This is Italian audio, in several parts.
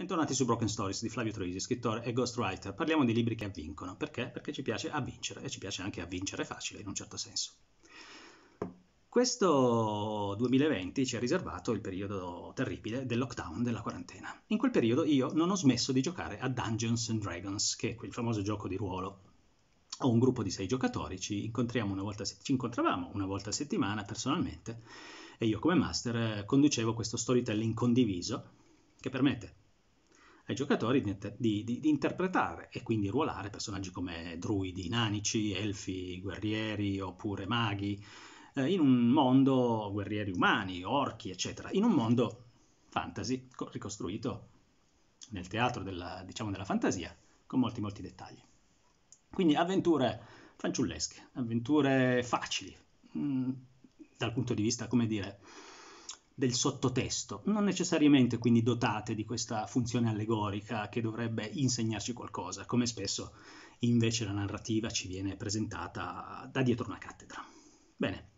Bentornati su Broken Stories di Flavio Troisi, scrittore e ghostwriter. Parliamo di libri che avvincono. Perché? Perché ci piace a vincere e ci piace anche a vincere facile in un certo senso. Questo 2020 ci ha riservato il periodo terribile del lockdown, della quarantena. In quel periodo io non ho smesso di giocare a Dungeons and Dragons, che è quel famoso gioco di ruolo. Ho un gruppo di sei giocatori, ci, incontriamo una volta, ci incontravamo una volta a settimana personalmente e io come master conducevo questo storytelling condiviso che permette ai giocatori di, di, di, di, interpretare e quindi ruolare personaggi come druidi, nanici, elfi, guerrieri oppure maghi, eh, in un mondo guerrieri umani, orchi, eccetera, in un mondo fantasy ricostruito nel teatro della, diciamo, della fantasia con molti molti dettagli. Quindi avventure fanciullesche, avventure facili, mh, mm, dal punto di vista, come dire, del sottotesto, non necessariamente quindi dotate di questa funzione allegorica che dovrebbe insegnarci qualcosa, come spesso invece la narrativa ci viene presentata da dietro una cattedra. Bene,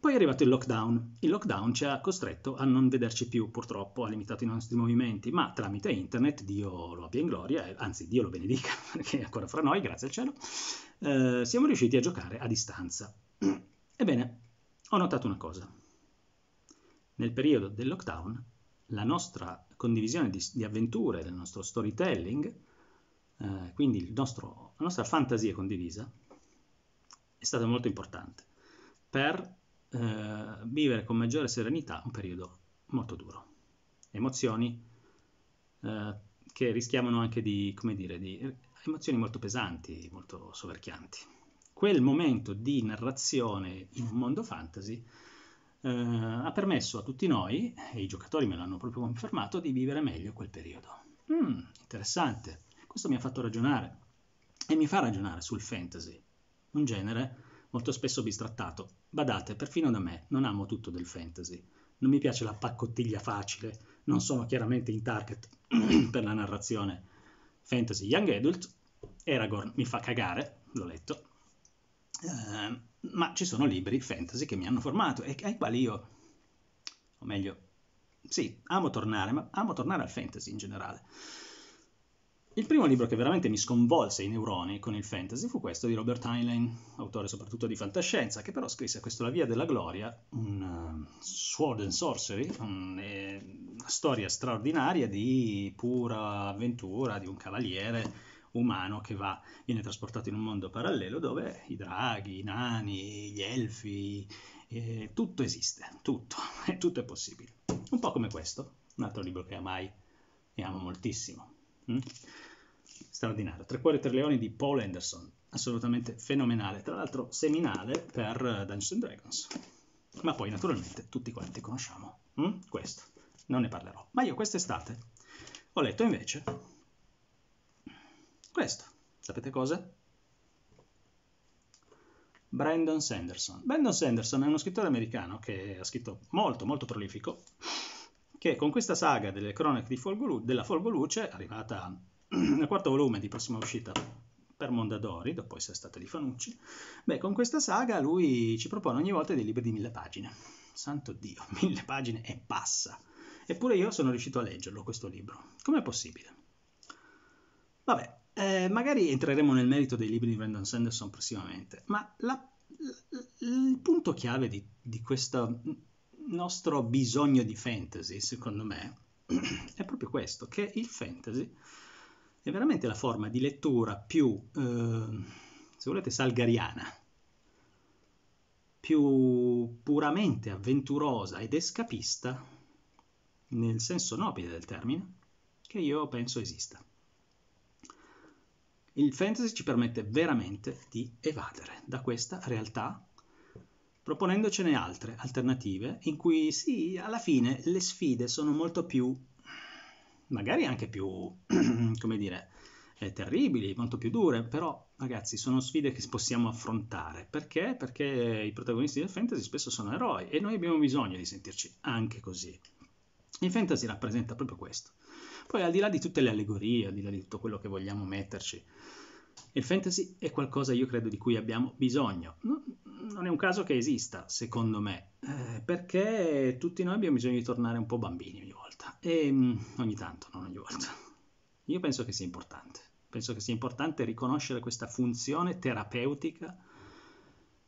poi è arrivato il lockdown. Il lockdown ci ha costretto a non vederci più, purtroppo, ha limitato i nostri movimenti, ma tramite internet Dio lo abbia in gloria, eh, anzi Dio lo benedica, perché è ancora fra noi, grazie al cielo, eh, siamo riusciti a giocare a distanza. Ebbene, ho notato una cosa nel periodo del lockdown la nostra condivisione di, di avventure, del nostro storytelling, eh, quindi nostro, la nostra fantasia condivisa, è stata molto importante per eh, vivere con maggiore serenità un periodo molto duro. Emozioni eh, che rischiavano anche di, come dire, di emozioni molto pesanti, molto soverchianti. Quel momento di narrazione in un mondo fantasy eh, ha permesso a tutti noi, e i giocatori me l'hanno proprio confermato, di vivere meglio quel periodo. Mm, interessante, questo mi ha fatto ragionare e mi fa ragionare sul fantasy, un genere molto spesso bistrattato. Badate, perfino da me non amo tutto del fantasy, non mi piace la paccottiglia facile, non sono chiaramente in target per la narrazione fantasy young adult, Aragorn mi fa cagare, l'ho letto, Ehm, ma ci sono libri fantasy che mi hanno formato e ai quali io, o meglio, sì, amo tornare, ma amo tornare al fantasy in generale. Il primo libro che veramente mi sconvolse i neuroni con il fantasy fu questo di Robert Heinlein, autore soprattutto di fantascienza, che però scrisse questo La via della gloria, un uh, sword and sorcery, un, eh, una storia straordinaria di pura avventura di un cavaliere umano che va, viene trasportato in un mondo parallelo dove i draghi, i nani, gli elfi, eh, tutto esiste, tutto, e tutto è possibile. Un po' come questo, un altro libro che amai e amo moltissimo. Mm? Straordinario. Tre cuori e tre leoni di Paul Anderson, assolutamente fenomenale, tra l'altro seminale per eh, Dungeons and Dragons. Ma poi naturalmente tutti quanti conosciamo mm? questo, non ne parlerò. Ma io quest'estate ho letto invece questo, sapete cosa? Brandon Sanderson. Brandon Sanderson è uno scrittore americano che ha scritto molto, molto prolifico, che con questa saga delle cronache Folgolu- della Folgoluce, arrivata nel quarto volume di prossima uscita per Mondadori, dopo essere stata di Fanucci, beh, con questa saga lui ci propone ogni volta dei libri di mille pagine. Santo Dio, mille pagine e passa. Eppure io sono riuscito a leggerlo questo libro. Com'è possibile? Vabbè, eh, magari entreremo nel merito dei libri di Brandon Sanderson prossimamente, ma la, la, il punto chiave di, di questo nostro bisogno di fantasy, secondo me, è proprio questo, che il fantasy è veramente la forma di lettura più, eh, se volete, salgariana, più puramente avventurosa ed escapista, nel senso nobile del termine, che io penso esista. Il fantasy ci permette veramente di evadere da questa realtà proponendocene altre alternative in cui sì, alla fine le sfide sono molto più, magari anche più, come dire, eh, terribili, molto più dure, però ragazzi sono sfide che possiamo affrontare. Perché? Perché i protagonisti del fantasy spesso sono eroi e noi abbiamo bisogno di sentirci anche così. In fantasy rappresenta proprio questo. Poi al di là di tutte le allegorie, al di là di tutto quello che vogliamo metterci, il fantasy è qualcosa, io credo, di cui abbiamo bisogno. Non è un caso che esista, secondo me, eh, perché tutti noi abbiamo bisogno di tornare un po' bambini ogni volta. E mm, ogni tanto, non ogni volta. Io penso che sia importante. Penso che sia importante riconoscere questa funzione terapeutica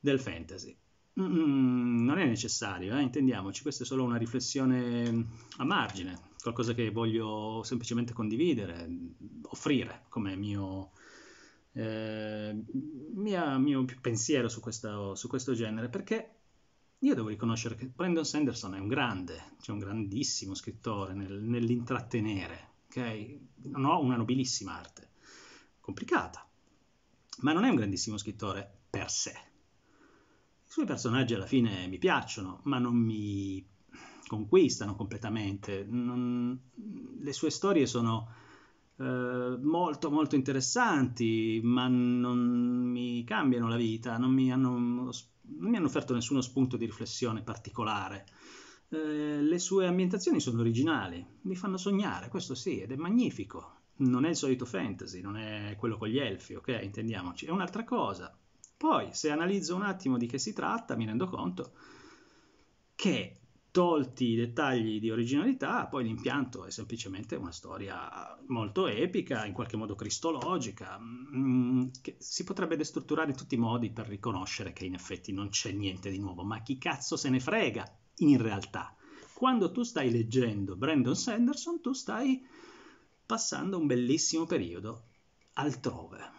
del fantasy Mm, non è necessario, eh, intendiamoci, questa è solo una riflessione mm, a margine, qualcosa che voglio semplicemente condividere, mm, offrire come mio, eh, mia, mio pensiero su questo, su questo, genere, perché io devo riconoscere che Brandon Sanderson è un grande, cioè un grandissimo scrittore nel, nell'intrattenere, ok? Non ho una nobilissima arte, complicata, ma non è un grandissimo scrittore per sé suoi personaggi alla fine mi piacciono, ma non mi conquistano completamente. Non... Le sue storie sono eh, molto molto interessanti, ma non mi cambiano la vita, non mi hanno, non mi hanno offerto nessuno spunto di riflessione particolare. Eh, le sue ambientazioni sono originali, mi fanno sognare, questo sì, ed è magnifico. Non è il solito fantasy, non è quello con gli elfi, ok? Intendiamoci, è un'altra cosa poi, se analizzo un attimo di che si tratta, mi rendo conto che tolti i dettagli di originalità, poi l'impianto è semplicemente una storia molto epica, in qualche modo cristologica, mm, che si potrebbe destrutturare in tutti i modi per riconoscere che in effetti non c'è niente di nuovo, ma chi cazzo se ne frega in realtà. Quando tu stai leggendo Brandon Sanderson, tu stai passando un bellissimo periodo altrove.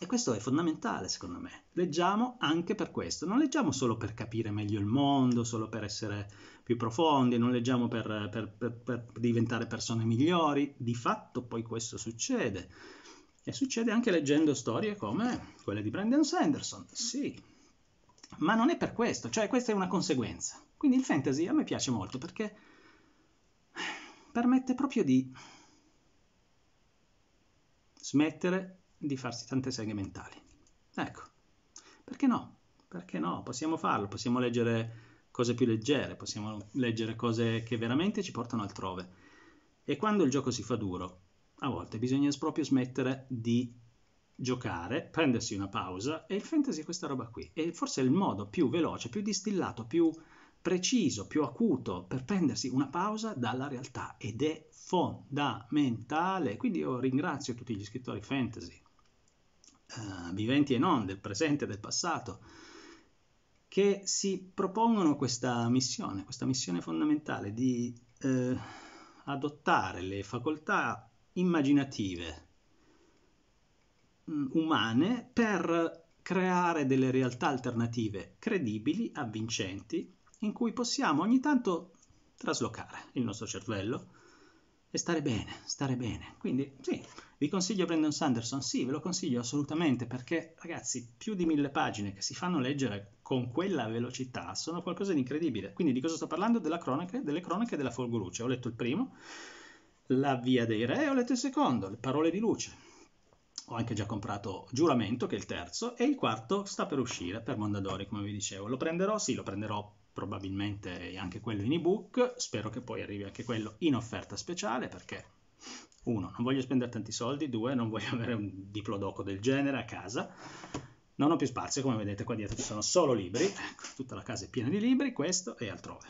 E questo è fondamentale secondo me. Leggiamo anche per questo, non leggiamo solo per capire meglio il mondo, solo per essere più profondi, non leggiamo per, per, per, per diventare persone migliori, di fatto poi questo succede. E succede anche leggendo storie come quelle di Brandon Sanderson, sì, ma non è per questo, cioè questa è una conseguenza. Quindi il fantasy a me piace molto perché permette proprio di smettere di farsi tante seghe mentali. Ecco, perché no? Perché no? Possiamo farlo, possiamo leggere cose più leggere, possiamo leggere cose che veramente ci portano altrove. E quando il gioco si fa duro, a volte bisogna proprio smettere di giocare, prendersi una pausa e il fantasy è questa roba qui. E forse è il modo più veloce, più distillato, più preciso, più acuto per prendersi una pausa dalla realtà ed è fondamentale. Quindi io ringrazio tutti gli scrittori fantasy, eh, viventi e non, del presente e del passato, che si propongono questa missione, questa missione fondamentale di eh, adottare le facoltà immaginative mh, mm, umane per creare delle realtà alternative credibili, avvincenti, in cui possiamo ogni tanto traslocare il nostro cervello e stare bene, stare bene. Quindi sì, vi consiglio Brandon Sanderson? Sì, ve lo consiglio assolutamente perché, ragazzi, più di mille pagine che si fanno leggere con quella velocità sono qualcosa di incredibile. Quindi di cosa sto parlando? Della Cronaca, delle cronache della Folgoluce. Ho letto il primo, La via dei re, ho letto il secondo, Le parole di luce. Ho anche già comprato Giuramento, che è il terzo, e il quarto sta per uscire per Mondadori, come vi dicevo. Lo prenderò? Sì, lo prenderò probabilmente anche quello in ebook. Spero che poi arrivi anche quello in offerta speciale perché uno, non voglio spendere tanti soldi, due, non voglio avere un diplodoco del genere a casa, non ho più spazio, come vedete qua dietro ci sono solo libri, ecco, tutta la casa è piena di libri, questo e altrove,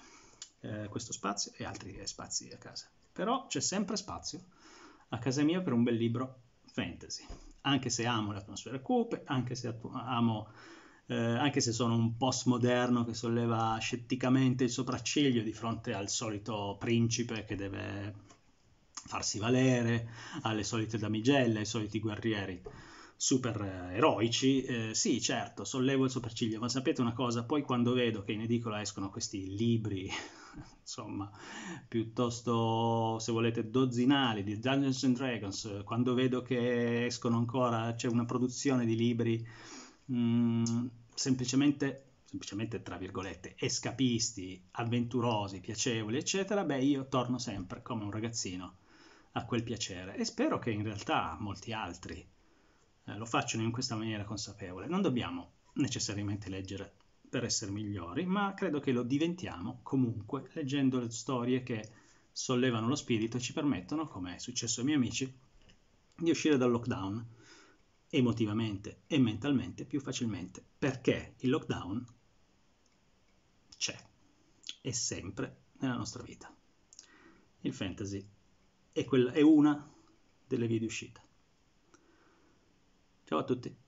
eh, questo spazio e altri spazi a casa. Però c'è sempre spazio a casa mia per un bel libro fantasy, anche se amo le atmosfere cupe, anche se amo... Eh, anche se sono un postmoderno che solleva scetticamente il sopracciglio di fronte al solito principe che deve farsi valere, alle solite damigelle, ai soliti guerrieri super eh, eroici. Eh, sì, certo, sollevo il sopracciglio, ma sapete una cosa, poi quando vedo che in edicola escono questi libri, insomma, piuttosto, se volete, dozzinali di Dungeons and Dragons, quando vedo che escono ancora, c'è una produzione di libri mh, mm, semplicemente semplicemente tra virgolette escapisti, avventurosi, piacevoli, eccetera, beh, io torno sempre come un ragazzino a quel piacere e spero che in realtà molti altri eh, lo facciano in questa maniera consapevole. Non dobbiamo necessariamente leggere per essere migliori, ma credo che lo diventiamo comunque leggendo le storie che sollevano lo spirito e ci permettono, come è successo ai miei amici, di uscire dal lockdown emotivamente e mentalmente più facilmente, perché il lockdown c'è, è sempre nella nostra vita. Il fantasy è, quella, è una delle vie di uscita. Ciao a tutti.